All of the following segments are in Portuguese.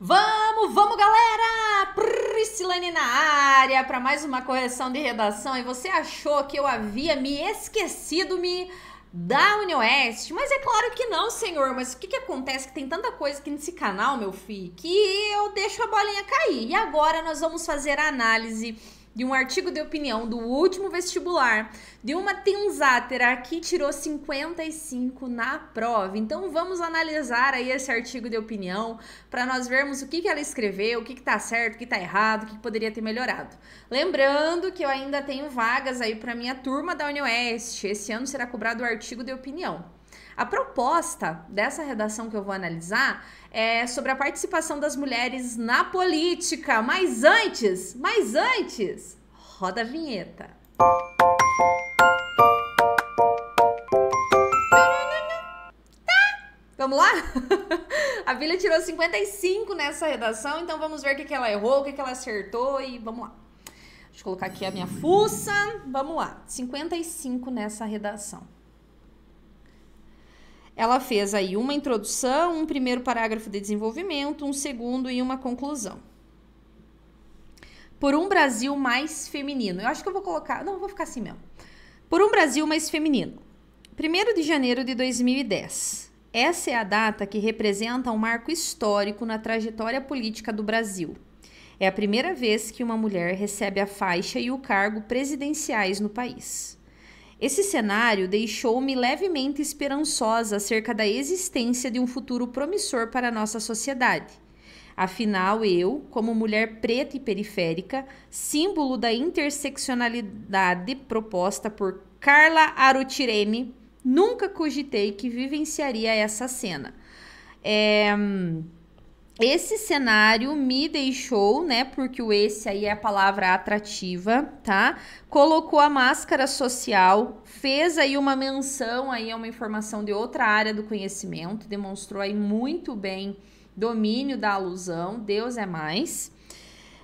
Vamos, vamos, galera! Priscilane na área para mais uma correção de redação. E você achou que eu havia me esquecido me da UniOeste? Mas é claro que não, senhor. Mas o que, que acontece? Que tem tanta coisa aqui nesse canal, meu filho, que eu deixo a bolinha cair. E agora nós vamos fazer a análise de um artigo de opinião do último vestibular, de uma Tenzátera que tirou 55 na prova. Então vamos analisar aí esse artigo de opinião para nós vermos o que, que ela escreveu, o que, que tá certo, o que tá errado, o que, que poderia ter melhorado. Lembrando que eu ainda tenho vagas aí para minha turma da Unioeste. esse ano será cobrado o artigo de opinião. A proposta dessa redação que eu vou analisar é sobre a participação das mulheres na política. Mas antes, mas antes, roda a vinheta. Vamos lá? a Vila tirou 55 nessa redação, então vamos ver o que, ela errou, o que, que ela acertou e vamos lá. Deixa eu colocar aqui a minha fuça. Vamos lá. 55 nessa redação. Ela fez aí uma introdução, um primeiro parágrafo de desenvolvimento, um segundo e uma conclusão. Por um Brasil mais feminino. Eu acho que eu vou colocar. Não, vou ficar assim mesmo. Por um Brasil mais feminino. 1 de janeiro de 2010. Essa é a data que representa um marco histórico na trajetória política do Brasil. É a primeira vez que uma mulher recebe a faixa e o cargo presidenciais no país. Esse cenário deixou-me levemente esperançosa acerca da existência de um futuro promissor para a nossa sociedade. Afinal, eu, como mulher preta e periférica, símbolo da interseccionalidade proposta por Carla Arutiremi, nunca cogitei que vivenciaria essa cena. É hum, esse cenário me deixou, né? Porque o esse aí é a palavra atrativa, tá? Colocou a máscara social, fez aí uma menção aí a uma informação de outra área do conhecimento, demonstrou aí muito bem domínio da alusão, Deus é mais.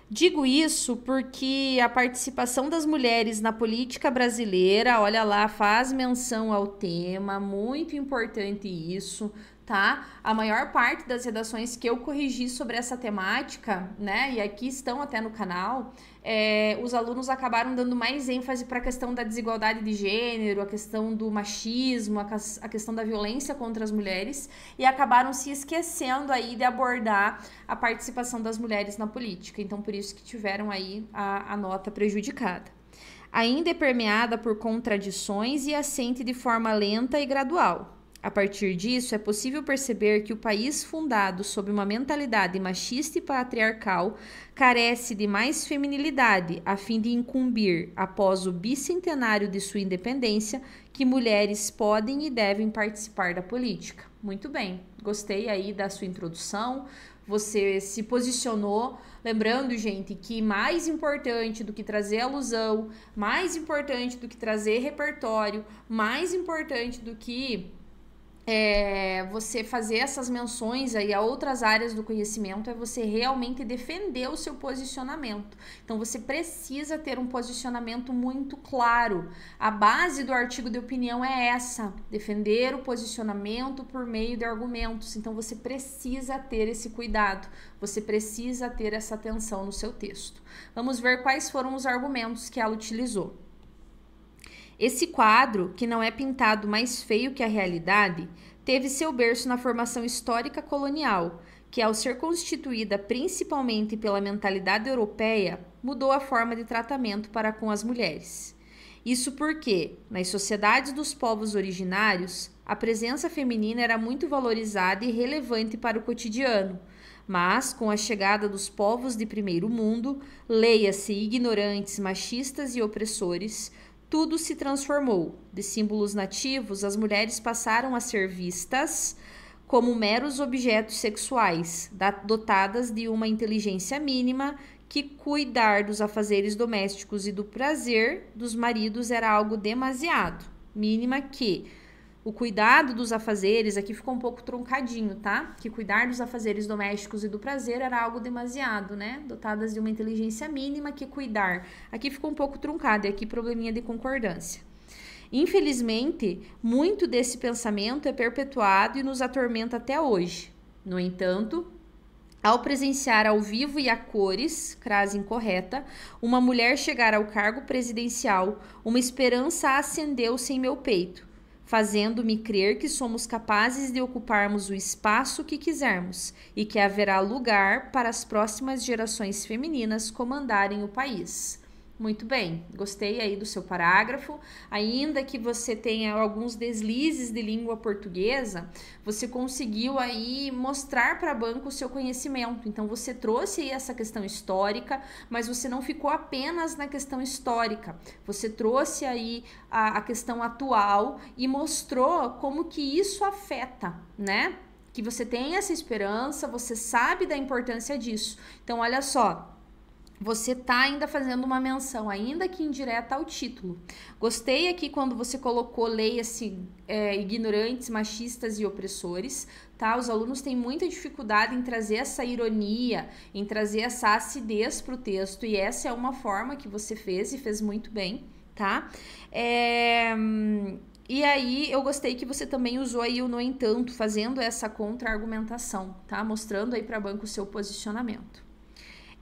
Digo isso porque a participação das mulheres na política brasileira, olha lá, faz menção ao tema, muito importante isso tá? A maior parte das redações que eu corrigi sobre essa temática, né, e aqui estão até no canal, é, os alunos acabaram dando mais ênfase para a questão da desigualdade de gênero, a questão do machismo, a, a questão da violência contra as mulheres, e acabaram se esquecendo aí de abordar a participação das mulheres na política. Então, por isso que tiveram aí a, a nota prejudicada ainda é permeada por contradições e assente de forma lenta e gradual. A partir disso, é possível perceber que o país fundado sob uma mentalidade machista e patriarcal carece de mais feminilidade, a fim de incumbir, após o bicentenário de sua independência, que mulheres podem e devem participar da política. Muito bem, gostei aí da sua introdução. Você se posicionou, lembrando, gente, que mais importante do que trazer alusão, mais importante do que trazer repertório, mais importante do que é, você fazer essas menções aí a outras áreas do conhecimento é você realmente defender o seu posicionamento. Então você precisa ter um posicionamento muito claro. A base do artigo de opinião é essa: defender o posicionamento por meio de argumentos. Então você precisa ter esse cuidado, você precisa ter essa atenção no seu texto. Vamos ver quais foram os argumentos que ela utilizou. Esse quadro, que não é pintado mais feio que a realidade, teve seu berço na formação histórica colonial, que, ao ser constituída principalmente pela mentalidade europeia, mudou a forma de tratamento para com as mulheres. Isso porque, nas sociedades dos povos originários, a presença feminina era muito valorizada e relevante para o cotidiano, mas, com a chegada dos povos de primeiro mundo, leia-se ignorantes, machistas e opressores, tudo se transformou. De símbolos nativos, as mulheres passaram a ser vistas como meros objetos sexuais, dotadas de uma inteligência mínima que cuidar dos afazeres domésticos e do prazer dos maridos era algo demasiado, mínima que o cuidado dos afazeres, aqui ficou um pouco truncadinho, tá? Que cuidar dos afazeres domésticos e do prazer era algo demasiado, né? Dotadas de uma inteligência mínima que cuidar. Aqui ficou um pouco truncado, e aqui probleminha de concordância. Infelizmente, muito desse pensamento é perpetuado e nos atormenta até hoje. No entanto, ao presenciar ao vivo e a cores, crase incorreta, uma mulher chegar ao cargo presidencial, uma esperança acendeu-se em meu peito fazendo-me crer que somos capazes de ocuparmos o espaço que quisermos e que haverá lugar para as próximas gerações femininas comandarem o país. Muito bem, gostei aí do seu parágrafo. Ainda que você tenha alguns deslizes de língua portuguesa, você conseguiu aí mostrar para a banca o seu conhecimento. Então você trouxe aí essa questão histórica, mas você não ficou apenas na questão histórica. Você trouxe aí a, a questão atual e mostrou como que isso afeta, né? Que você tem essa esperança, você sabe da importância disso. Então olha só, você tá ainda fazendo uma menção, ainda que indireta, ao título. Gostei aqui quando você colocou leia-se assim, é, ignorantes, machistas e opressores, tá? Os alunos têm muita dificuldade em trazer essa ironia, em trazer essa acidez para o texto, e essa é uma forma que você fez e fez muito bem, tá? É... E aí, eu gostei que você também usou aí o no entanto, fazendo essa contra-argumentação, tá? Mostrando aí para banco o seu posicionamento.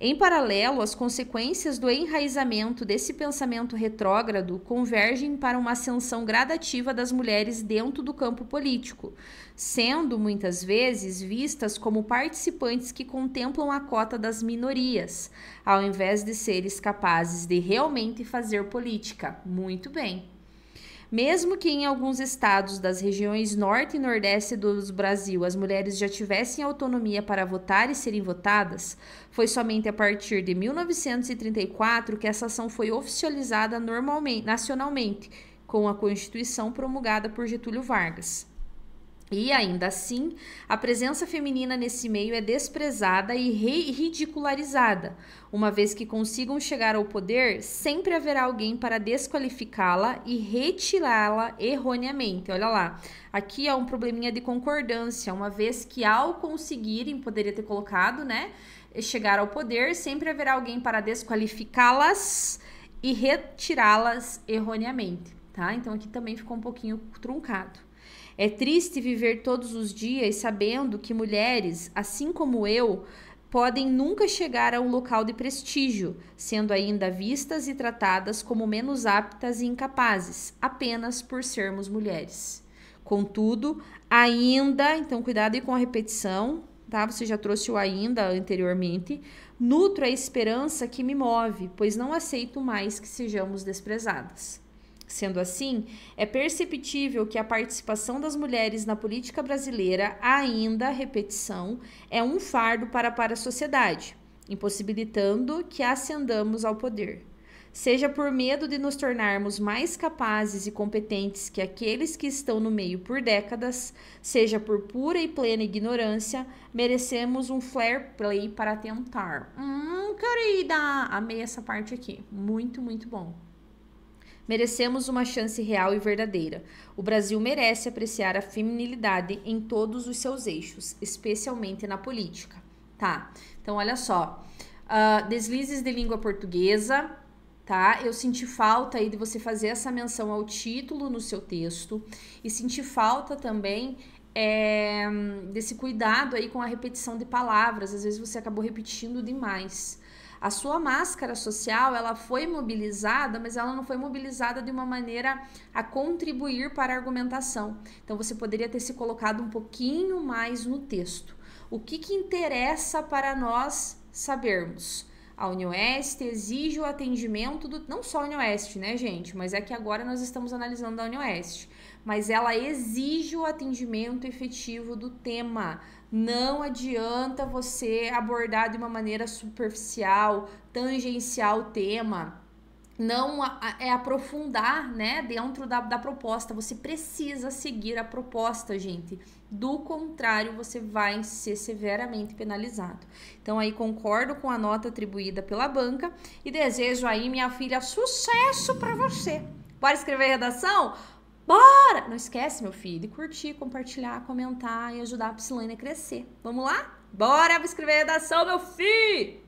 Em paralelo, as consequências do enraizamento desse pensamento retrógrado convergem para uma ascensão gradativa das mulheres dentro do campo político, sendo muitas vezes vistas como participantes que contemplam a cota das minorias, ao invés de seres capazes de realmente fazer política. Muito bem. Mesmo que em alguns estados das regiões norte e nordeste do Brasil as mulheres já tivessem autonomia para votar e serem votadas, foi somente a partir de 1934 que essa ação foi oficializada normalmente, nacionalmente, com a Constituição promulgada por Getúlio Vargas. E ainda assim, a presença feminina nesse meio é desprezada e ridicularizada, uma vez que consigam chegar ao poder, sempre haverá alguém para desqualificá-la e retirá-la erroneamente. Olha lá, aqui é um probleminha de concordância, uma vez que ao conseguirem, poderia ter colocado, né, chegar ao poder, sempre haverá alguém para desqualificá-las e retirá-las erroneamente, tá? Então aqui também ficou um pouquinho truncado. É triste viver todos os dias sabendo que mulheres, assim como eu, podem nunca chegar a um local de prestígio, sendo ainda vistas e tratadas como menos aptas e incapazes, apenas por sermos mulheres. Contudo, ainda, então cuidado aí com a repetição, tá? Você já trouxe o ainda anteriormente. Nutro a esperança que me move, pois não aceito mais que sejamos desprezadas. Sendo assim, é perceptível que a participação das mulheres na política brasileira, ainda repetição, é um fardo para, para a sociedade, impossibilitando que ascendamos ao poder. Seja por medo de nos tornarmos mais capazes e competentes que aqueles que estão no meio por décadas, seja por pura e plena ignorância, merecemos um fair play para tentar. Hum, querida! Amei essa parte aqui. Muito, muito bom. Merecemos uma chance real e verdadeira. O Brasil merece apreciar a feminilidade em todos os seus eixos, especialmente na política. Tá, então olha só. Uh, deslizes de língua portuguesa, tá? Eu senti falta aí de você fazer essa menção ao título no seu texto e senti falta também é, desse cuidado aí com a repetição de palavras. Às vezes você acabou repetindo demais. A sua máscara social, ela foi mobilizada, mas ela não foi mobilizada de uma maneira a contribuir para a argumentação. Então você poderia ter se colocado um pouquinho mais no texto. O que que interessa para nós sabermos? A UniOeste exige o atendimento do não só a UniOeste, né, gente, mas é que agora nós estamos analisando a UniOeste mas ela exige o atendimento efetivo do tema. Não adianta você abordar de uma maneira superficial, tangencial o tema não é aprofundar, né, dentro da, da proposta. Você precisa seguir a proposta, gente. Do contrário, você vai ser severamente penalizado. Então, aí concordo com a nota atribuída pela banca e desejo aí, minha filha, sucesso para você. Bora escrever a redação? Bora! Não esquece, meu filho, de curtir, compartilhar, comentar e ajudar a Psilane a crescer. Vamos lá? Bora escrever a redação, meu filho!